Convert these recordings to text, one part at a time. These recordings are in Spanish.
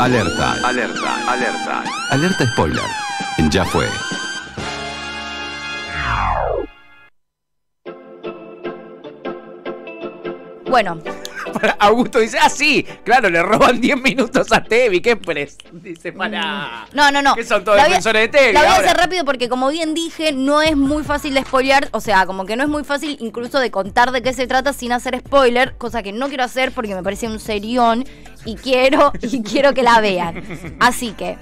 Alerta. Alerta. Alerta. Alerta spoiler. Ya fue. Bueno, Augusto dice, ah, sí, claro, le roban 10 minutos a Tevi, qué pres. Dice, para. Mm. No, no, no. Que son todos defensores de Tevi? La voy a hacer rápido porque, como bien dije, no es muy fácil de spoiler, o sea, como que no es muy fácil incluso de contar de qué se trata sin hacer spoiler, cosa que no quiero hacer porque me parece un serión y quiero, y quiero que la vean. Así que,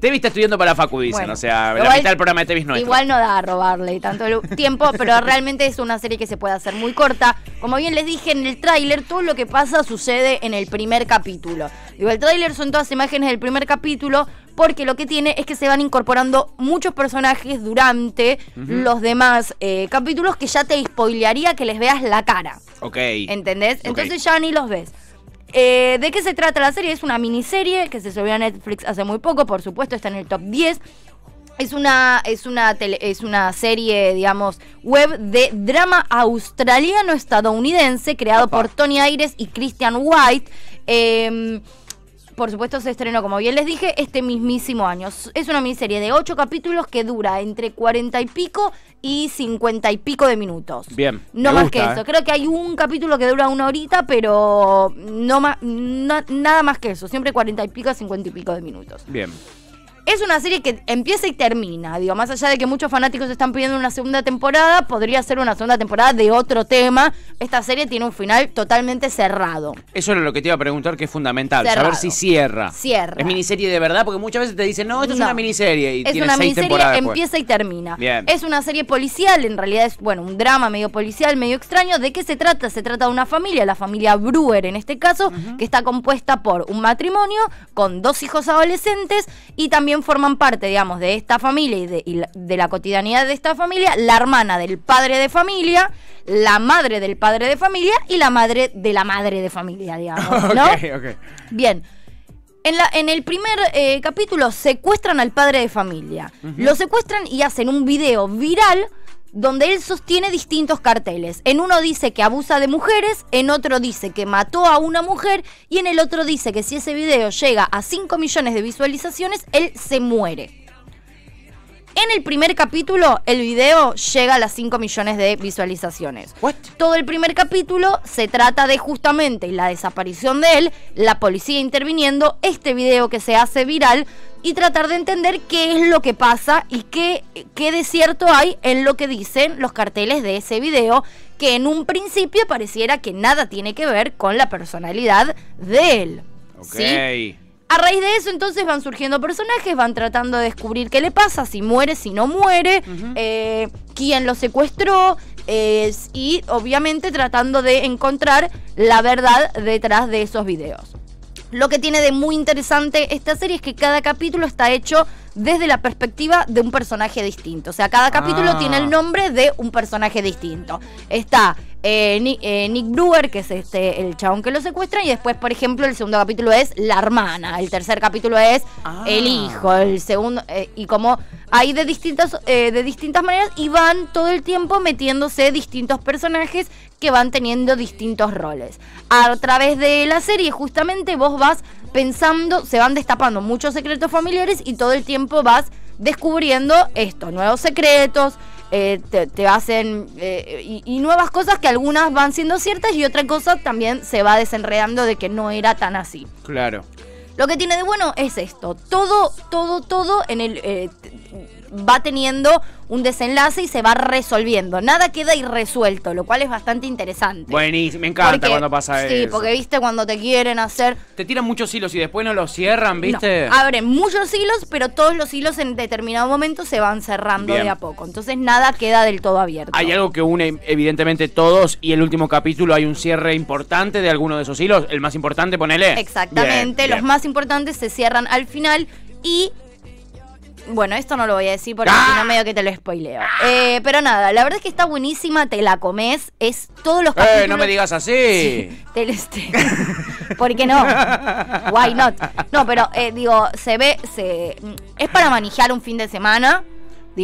Tevis está estudiando para Facu, dicen. o sea, la mitad del programa de no es Igual no da a robarle tanto tiempo, pero realmente es una serie que se puede hacer muy corta. Como bien les dije en el tráiler, todo lo que pasa sucede en el primer capítulo. Digo, el tráiler son todas imágenes del primer capítulo, porque lo que tiene es que se van incorporando muchos personajes durante los demás eh, capítulos que ya te spoilearía que les veas la cara. Ok. ¿Entendés? Entonces ya ni los ves. Eh, ¿De qué se trata la serie? Es una miniserie que se subió a Netflix hace muy poco, por supuesto, está en el top 10. Es una, es una, es una serie, digamos, web de drama australiano-estadounidense creado por Tony Aires y Christian White. Em, por supuesto, se estrenó, como bien les dije, este mismísimo año. Es una miniserie de ocho capítulos que dura entre cuarenta y pico y cincuenta y pico de minutos. Bien. No más que ¿eh? eso. Creo que hay un capítulo que dura una horita, pero no, más, nada más que eso. Siempre cuarenta y pico a cincuenta y pico de minutos. Bien es una serie que empieza y termina. Digo, más allá de que muchos fanáticos están pidiendo una segunda temporada, podría ser una segunda temporada de otro tema. Esta serie tiene un final totalmente cerrado. Eso era lo que te iba a preguntar, que es fundamental. Saber si cierra. Cierra. Es miniserie de verdad, porque muchas veces te dicen, no, esto es una miniserie. Y es una miniserie, empieza y termina. Bien. Es una serie policial, en realidad es, bueno, un drama medio policial, medio extraño. ¿De qué se trata? Se trata de una familia, la familia Brewer en este caso, que está compuesta por un matrimonio con dos hijos adolescentes y también forman parte, digamos, de esta familia y de, la cotidianidad de esta familia, la hermana del padre de familia, la madre del padre de familia y la madre de la madre de familia, digamos. ¿no? Bien. En, el primer eh, capítulo secuestran al padre de familia. Lo secuestran y hacen un video viral donde él sostiene distintos carteles. En uno dice que abusa de mujeres, en otro dice que mató a una mujer y en el otro dice que si ese video llega a 5 millones de visualizaciones, él se muere. En el primer capítulo, el video llega a las 5 millones de visualizaciones. Todo el primer capítulo se trata de justamente la desaparición de él, la policía interviniendo, este video que se hace viral y tratar de entender qué es lo que pasa y qué, qué desierto hay en lo que dicen los carteles de ese video, que en un principio pareciera que nada tiene que ver con la personalidad de él. A raíz de eso entonces van surgiendo personajes, van tratando de descubrir qué le pasa, si muere, si no muere, eh, quién lo secuestró y obviamente tratando de encontrar la verdad detrás de esos videos. Lo que tiene de muy interesante esta serie es que cada capítulo está hecho desde la perspectiva de un personaje distinto. O sea, cada capítulo tiene el ah. nombre de un personaje distinto. Está eh, eh, Nick, Brewer, que es este el chabón que lo secuestra, y después, por ejemplo, el segundo capítulo es la hermana, el tercer capítulo es ah. el hijo, el segundo, eh, y como hay de distintas, de distintas maneras, y van todo el tiempo metiéndose distintos personajes que van teniendo distintos roles. A través de la serie, justamente, vos vas pensando, se van destapando muchos secretos familiares y todo el tiempo vas descubriendo Estos nuevos secretos, eh, te, hacen... Eh, y, nuevas cosas que algunas van siendo ciertas y otra cosa también se va desenredando de que no era tan así. Claro. Lo que tiene de bueno es esto, todo, todo, todo en el, eh, va teniendo un desenlace y se va resolviendo. Nada queda irresuelto, lo cual es bastante interesante. Buenísimo, me encanta cuando pasa eso. Sí, porque viste cuando te quieren hacer. Te tiran muchos hilos y después no los cierran, ¿viste? No, abren muchos hilos, pero todos los hilos en determinado momento se van cerrando de a poco. Entonces nada queda del todo abierto. Hay algo que une evidentemente todos y el último capítulo hay un cierre importante de alguno de esos hilos. El más importante, ponele. Exactamente, los más importantes se cierran al final y bueno, esto no lo voy a decir porque si no ¡Ah! medio que te lo spoileo. Eh, pero nada, la verdad es que está buenísima, te la comes, es todos los capítulos... ¡Eh, no me digas así! Sí, este, ¿Por qué no? Why not? No, pero eh, digo, se ve, se es para manejar un fin de semana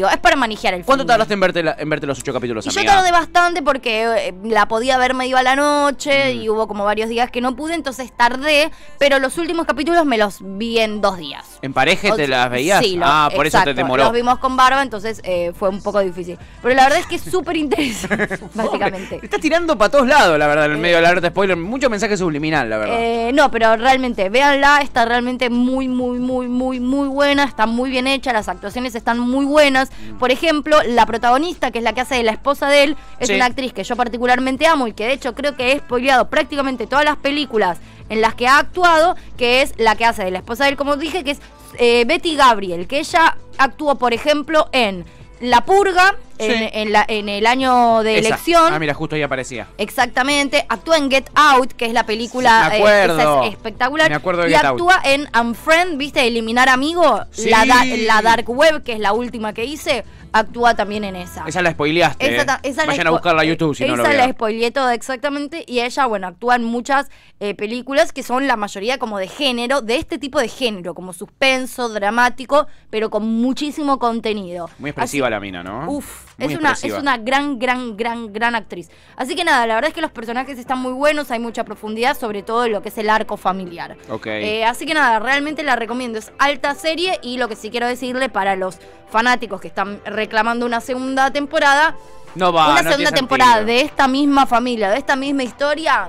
es para manejar el ¿Cuánto tardaste en verte, los ocho capítulos, Yo tardé bastante porque eh, la podía ver medio a la noche mm. y hubo como varios días que no pude, entonces tardé, pero los últimos capítulos me los vi en dos días. ¿En pareja te las veías? Sí, ah, por eso te demoró. Los vimos con barba, entonces eh, fue un poco difícil. Pero la verdad es que es súper interesante, básicamente. Estás tirando para todos lados, la verdad, en el medio de eh, la alerta spoiler. Mucho mensaje subliminal, la verdad. no, pero realmente, véanla, está realmente muy, muy, muy, muy, muy buena, está muy bien hecha, las actuaciones están muy buenas. Mm. Por ejemplo, la protagonista, que es la que hace de la esposa de él, es una actriz que yo particularmente amo y que de hecho creo que he spoileado prácticamente todas las películas en las que ha actuado, que es la que hace de la esposa de él, como dije, que es eh, Betty Gabriel, que ella actuó, por ejemplo, en la purga en, el año de elección. Ah, mira, justo ahí aparecía. Exactamente. Actúa en Get Out, que es la película espectacular. y actúa en Unfriend, ¿viste? Eliminar amigo. La, la Dark Web, que es la última que hice actúa también en esa. Esa la spoileaste. Esa, eh. Vayan a buscarla a YouTube si no Esa la spoileé toda exactamente y ella, bueno, actúa en muchas eh, películas que son la mayoría como de género, de este tipo de género, como suspenso, dramático, pero con muchísimo contenido. Muy expresiva la mina, ¿no? Uf, es, una, es una gran, gran, gran, gran actriz. Así que nada, la verdad es que los personajes están muy buenos, hay mucha profundidad, sobre todo lo que es el arco familiar. Ok. Eh, así que nada, realmente la recomiendo. Es alta serie y lo que sí quiero decirle para los fanáticos que están reclamando una segunda temporada. No va, Una segunda temporada de esta misma familia, de esta misma historia.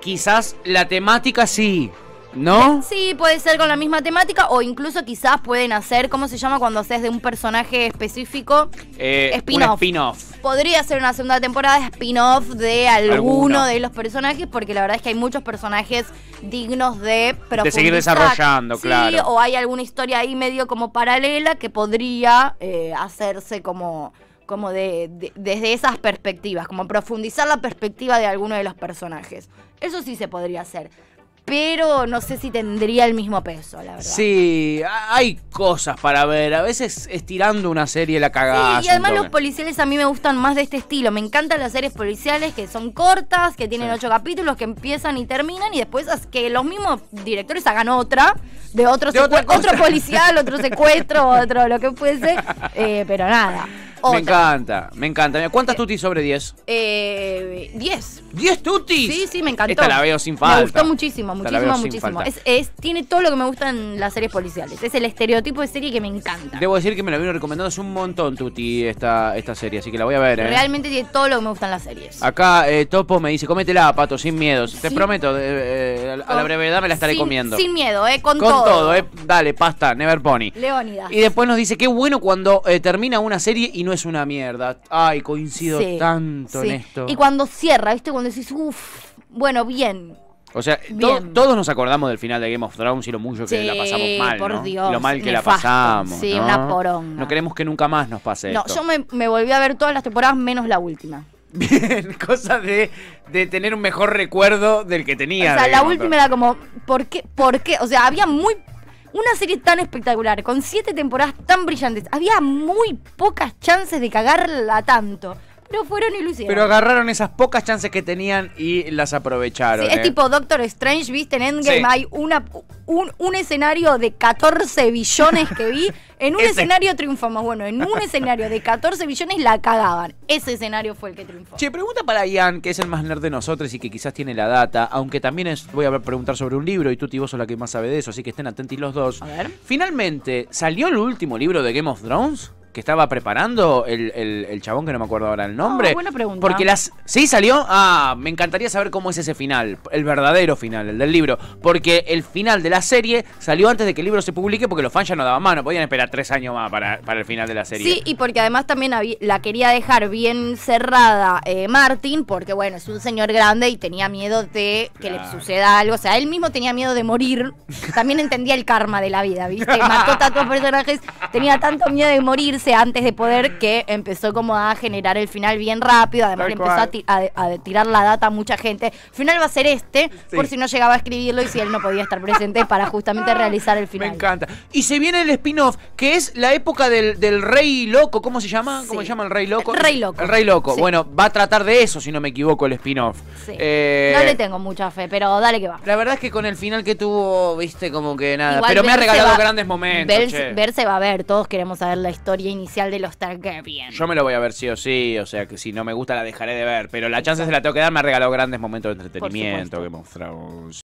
Quizás la temática sí, ¿No? Sí, puede ser con la misma temática o incluso quizás pueden hacer, ¿cómo se llama cuando haces de un personaje específico? Eh, spin-off. Podría ser una segunda temporada spin-off de alguno, de los personajes porque la verdad es que hay muchos personajes dignos de profundizar. De seguir desarrollando, sí, claro. O hay alguna historia ahí medio como paralela que podría eh, hacerse como como de, desde esas perspectivas, como profundizar la perspectiva de alguno de los personajes. Eso sí se podría hacer pero no sé si tendría el mismo peso, la verdad. Sí, hay cosas para ver. A veces estirando una serie la cagada. Sí, y además los policiales a mí me gustan más de este estilo. Me encantan las series policiales que son cortas, que tienen ocho capítulos, que empiezan y terminan, y después que los mismos directores hagan otra, de otro, otro policial, otro secuestro, otro lo que fuese. Eh, pero nada. Me encanta, me encanta. ¿Cuántas eh, tutis sobre 10? Eh, 10. ¿10 tutis? Sí, sí, me encantó. Esta la veo sin falta. Me gustó muchísimo, muchísimo, muchísimo. Es, tiene todo lo que me gustan las series policiales. Es el estereotipo de serie que me encanta. Debo decir que me la vino recomendando hace un montón Tuti esta, esta serie, así que la voy a ver. ¿eh? Realmente tiene todo lo que me gustan las series. Acá eh, Topo me dice, cómetela, Pato, sin miedos. Te prometo, a la brevedad me la estaré comiendo. Sin miedo, eh, con, con todo. eh. Dale, pasta, Never Pony. Leonidas Y después nos dice, qué bueno cuando termina una serie y no es una mierda. Ay, coincido tanto en esto. Y cuando cierra, ¿viste? Cuando decís, uff, bueno, bien. O sea, todos nos acordamos del final de Game of Thrones y lo mucho que la pasamos mal. lo mal que la pasamos. Sí, ¿no? una poronga. No queremos que nunca más nos pase. No, yo me, volví a ver todas las temporadas menos la última. Bien, cosa de, de, tener un mejor recuerdo del que tenía. O sea, la última era como, ¿por qué? ¿Por qué? O sea, había muy una serie tan espectacular, con siete temporadas tan brillantes, había muy pocas chances de cagarla tanto. No fueron ilusiones. Pero agarraron esas pocas chances que tenían y las aprovecharon. es ¿eh? tipo Doctor Strange, ¿viste? En Endgame hay una, un, escenario de 14 billones que vi. En un escenario triunfamos. Bueno, en un escenario de 14 billones la cagaban. Ese escenario fue el que triunfó. Che, pregunta para Ian, que es el más nerd de nosotros y que quizás tiene la data, aunque también es, voy a preguntar sobre un libro y tú, vos sos la que más sabe de eso, así que estén atentos los dos. A ver. Finalmente, ¿salió el último libro de Game of Thrones? que estaba preparando el, chabón que no me acuerdo ahora el ah, nombre. buena pregunta. Porque las. ¿Sí salió? Ah, me encantaría saber cómo es ese final. El verdadero final, el del libro. Porque el final de la serie salió antes de que el libro se publique porque los fans ya no daban mano. Podían esperar tres años más para, el final de la serie. Sí, y porque además también la quería dejar bien cerrada eh, Martin, porque bueno, es un señor grande y tenía miedo de que le suceda algo. O sea, él mismo tenía miedo de morir. También entendía el karma de la vida, ¿viste? Mató tantos personajes, tenía tanto miedo de morirse antes de poder, que empezó como a generar el final bien rápido. Además, empezó a, tirar la data a mucha gente. final va a ser este, por si no llegaba a escribirlo y si él no podía estar presente para justamente realizar el final. Me encanta. Y se viene el spin-off, que es la época del, rey loco. ¿Cómo se llama? ¿Cómo se llama el rey loco? El rey loco. El rey loco. Bueno, va a tratar de eso, si no me equivoco, el spin-off. Eh, no le tengo mucha fe, pero dale que va. La verdad es que con el final que tuvo, viste, como que nada. pero me ha regalado grandes momentos. Ver, ver se va a ver, todos queremos saber la historia inicial de los Targaryen. Yo me lo voy a ver sí o sí, o sea que si no me gusta la dejaré de ver, pero la chance de la tengo que dar, me ha regalado grandes momentos de entretenimiento que mostramos.